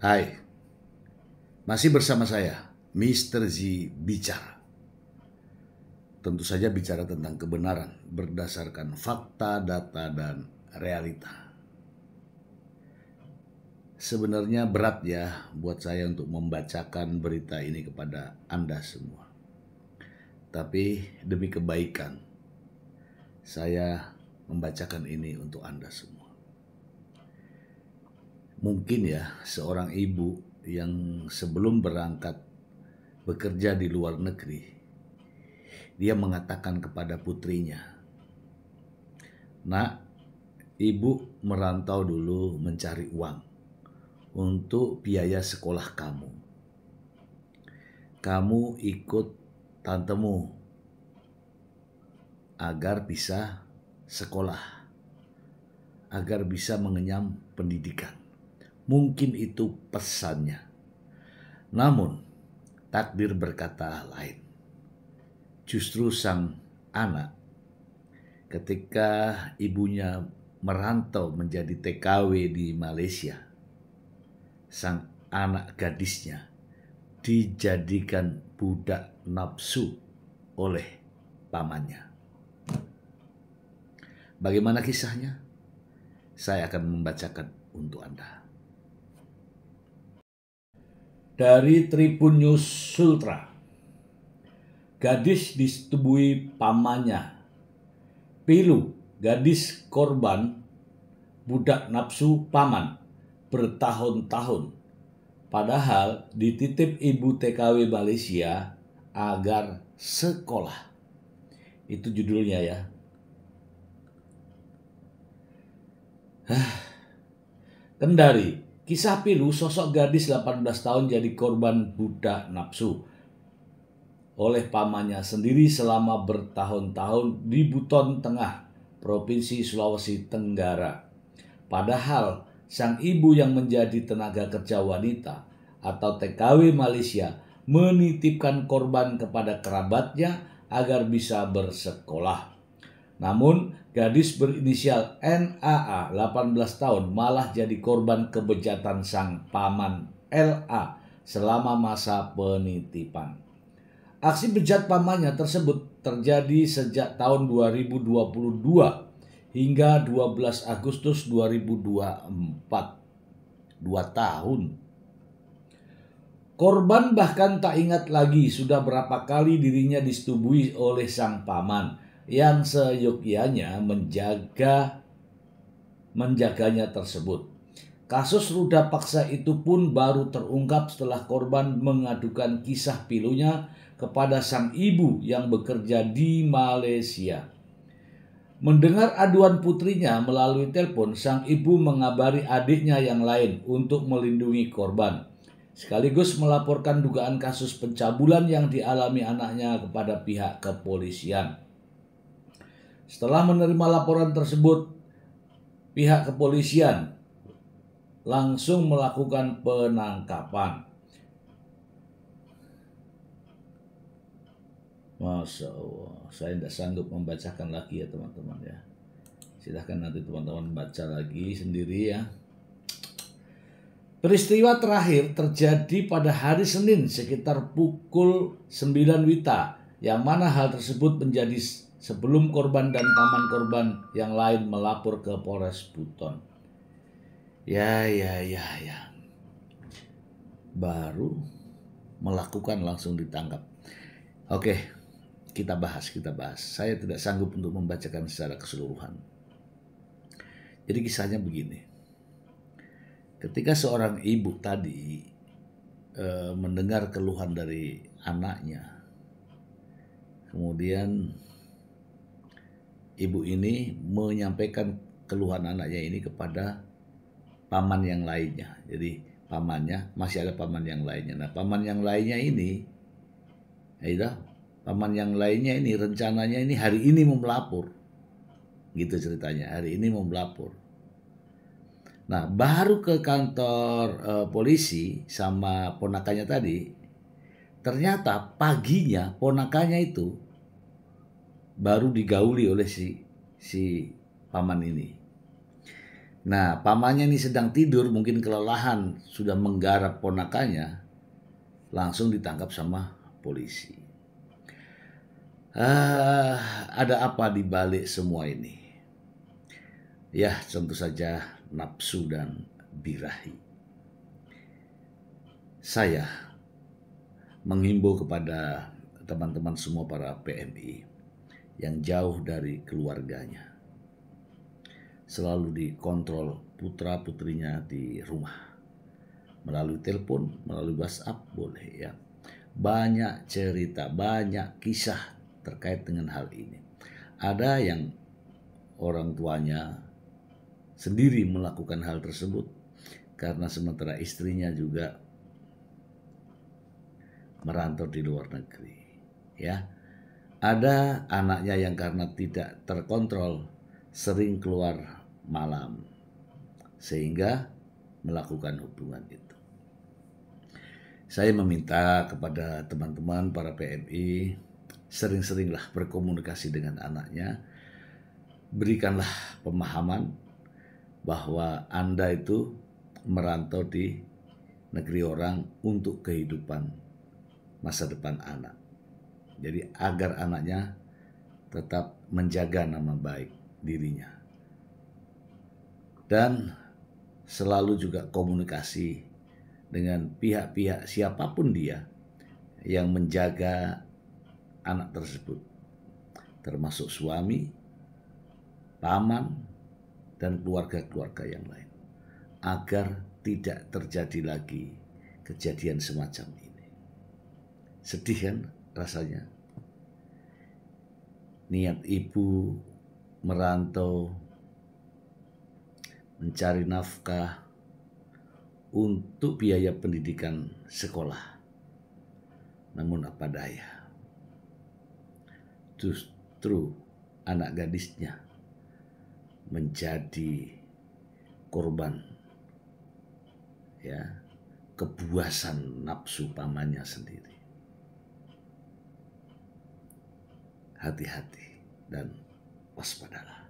Hai, masih bersama saya, Mr. Z Bicara. Tentu saja bicara tentang kebenaran berdasarkan fakta, data, dan realita. Sebenarnya berat ya buat saya untuk membacakan berita ini kepada Anda semua. Tapi demi kebaikan, saya membacakan ini untuk Anda semua mungkin ya seorang ibu yang sebelum berangkat bekerja di luar negeri, dia mengatakan kepada putrinya, "Nak, ibu merantau dulu mencari uang untuk biaya sekolah kamu. Kamu ikut tantemu agar bisa sekolah, agar bisa mengenyam pendidikan." Mungkin itu pesannya. Namun, takdir berkata lain. Justru sang anak ketika ibunya merantau menjadi TKW di Malaysia, sang anak gadisnya dijadikan budak nafsu oleh pamannya. Bagaimana kisahnya? Saya akan membacakan untuk Anda dari Tribun News Sultra. Gadis disetubuhi pamannya. Pilu, gadis korban, budak nafsu paman, bertahun-tahun. Padahal dititip ibu TKW Malaysia agar sekolah. Itu judulnya ya. Kendari, Kisah pilu sosok gadis 18 tahun jadi korban budak nafsu oleh pamannya sendiri selama bertahun-tahun di Buton Tengah, Provinsi Sulawesi Tenggara. Padahal sang ibu yang menjadi tenaga kerja wanita atau TKW Malaysia menitipkan korban kepada kerabatnya agar bisa bersekolah. Namun, gadis berinisial NAA 18 tahun malah jadi korban kebejatan sang paman LA selama masa penitipan. Aksi bejat pamannya tersebut terjadi sejak tahun 2022 hingga 12 Agustus 2024. Dua tahun Korban bahkan tak ingat lagi sudah berapa kali dirinya disetubuhi oleh sang paman yang seyogyanya menjaga menjaganya tersebut. Kasus ruda paksa itu pun baru terungkap setelah korban mengadukan kisah pilunya kepada sang ibu yang bekerja di Malaysia. Mendengar aduan putrinya melalui telepon, sang ibu mengabari adiknya yang lain untuk melindungi korban, sekaligus melaporkan dugaan kasus pencabulan yang dialami anaknya kepada pihak kepolisian. Setelah menerima laporan tersebut, pihak kepolisian langsung melakukan penangkapan. Masya Allah, saya tidak sanggup membacakan lagi ya teman-teman ya. Silahkan nanti teman-teman baca lagi sendiri ya. Peristiwa terakhir terjadi pada hari Senin sekitar pukul 9 Wita, yang mana hal tersebut menjadi sebelum korban dan paman korban yang lain melapor ke Polres Buton. Ya, ya, ya, ya. Baru melakukan langsung ditangkap. Oke, kita bahas, kita bahas. Saya tidak sanggup untuk membacakan secara keseluruhan. Jadi kisahnya begini. Ketika seorang ibu tadi e, mendengar keluhan dari anaknya, kemudian ibu ini menyampaikan keluhan anaknya ini kepada paman yang lainnya. Jadi pamannya masih ada paman yang lainnya. Nah, paman yang lainnya ini Aida, paman yang lainnya ini rencananya ini hari ini mau melapor. Gitu ceritanya. Hari ini mau melapor. Nah, baru ke kantor e, polisi sama ponakannya tadi, ternyata paginya ponakannya itu baru digauli oleh si si paman ini. Nah, pamannya ini sedang tidur, mungkin kelelahan, sudah menggarap ponakannya, langsung ditangkap sama polisi. Ah, ada apa di balik semua ini? Ya, tentu saja nafsu dan birahi. Saya menghimbau kepada teman-teman semua para PMI yang jauh dari keluarganya. Selalu dikontrol putra-putrinya di rumah. Melalui telepon, melalui WhatsApp boleh ya. Banyak cerita, banyak kisah terkait dengan hal ini. Ada yang orang tuanya sendiri melakukan hal tersebut karena sementara istrinya juga merantau di luar negeri. Ya, ada anaknya yang karena tidak terkontrol sering keluar malam sehingga melakukan hubungan itu. Saya meminta kepada teman-teman para PMI sering-seringlah berkomunikasi dengan anaknya. Berikanlah pemahaman bahwa Anda itu merantau di negeri orang untuk kehidupan masa depan anak. Jadi agar anaknya tetap menjaga nama baik dirinya. Dan selalu juga komunikasi dengan pihak-pihak siapapun dia yang menjaga anak tersebut. Termasuk suami, paman, dan keluarga-keluarga yang lain. Agar tidak terjadi lagi kejadian semacam ini. Sedih kan? rasanya. Niat ibu merantau mencari nafkah untuk biaya pendidikan sekolah. Namun apa daya. Justru anak gadisnya menjadi korban ya kebuasan nafsu pamannya sendiri. hati-hati dan waspadalah.